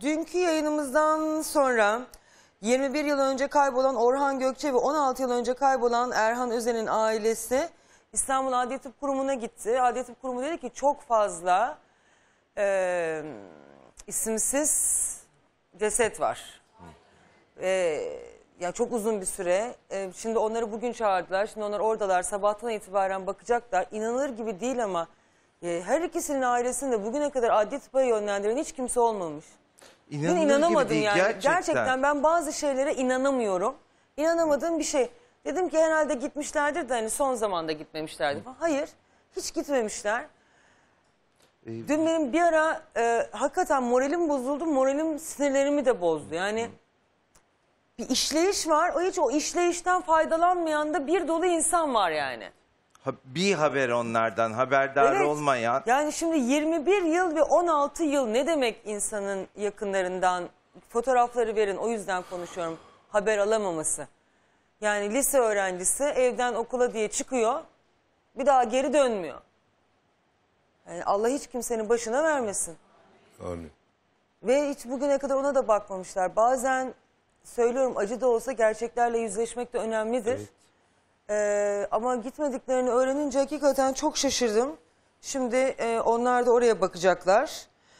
Dünkü yayınımızdan sonra 21 yıl önce kaybolan Orhan Gökçe ve 16 yıl önce kaybolan Erhan Özen'in ailesi İstanbul Adli Tıp Kurumu'na gitti. Adli Tıp Kurumu dedi ki çok fazla e, isimsiz ceset var. E, yani çok uzun bir süre. E, şimdi onları bugün çağırdılar. Şimdi onlar oradalar. Sabahtan itibaren bakacaklar. İnanılır gibi değil ama... E, her ikisinin ailesinde bugüne kadar adli tıpa yönlendiren hiç kimse olmamış. İnanılır Dün inanamadım gibi değil, yani. Gerçekten. gerçekten ben bazı şeylere inanamıyorum. İnanamadığım bir şey. Dedim ki herhalde gitmişlerdir de hani son zamanda gitmemişlerdi. Hayır hiç gitmemişler. Ee, Dün benim bir ara e, hakikaten moralim bozuldu. Moralim sinirlerimi de bozdu. Yani bir işleyiş var. O hiç o işleyişten faydalanmayan da bir dolu insan var yani ha- bir haber onlardan haberdar Evet. olmayan Yani şimdi 21 yıl ve 16 yıl ne demek insanın yakınlarından fotoğrafları verin o yüzden konuşuyorum haber alamaması. Yani lise öğrencisi evden okula diye çıkıyor bir daha geri dönmüyor. Yani Allah hiç kimsenin başına vermesin. Amin. Ve hiç bugüne kadar ona da bakmamışlar. Bazen söylüyorum acı da olsa gerçeklerle yüzleşmek de önemlidir. Ee, ama gitmediklerini öğrenince hakikaten çok şaşırdım. Şimdi e, onlar da oraya bakacaklar.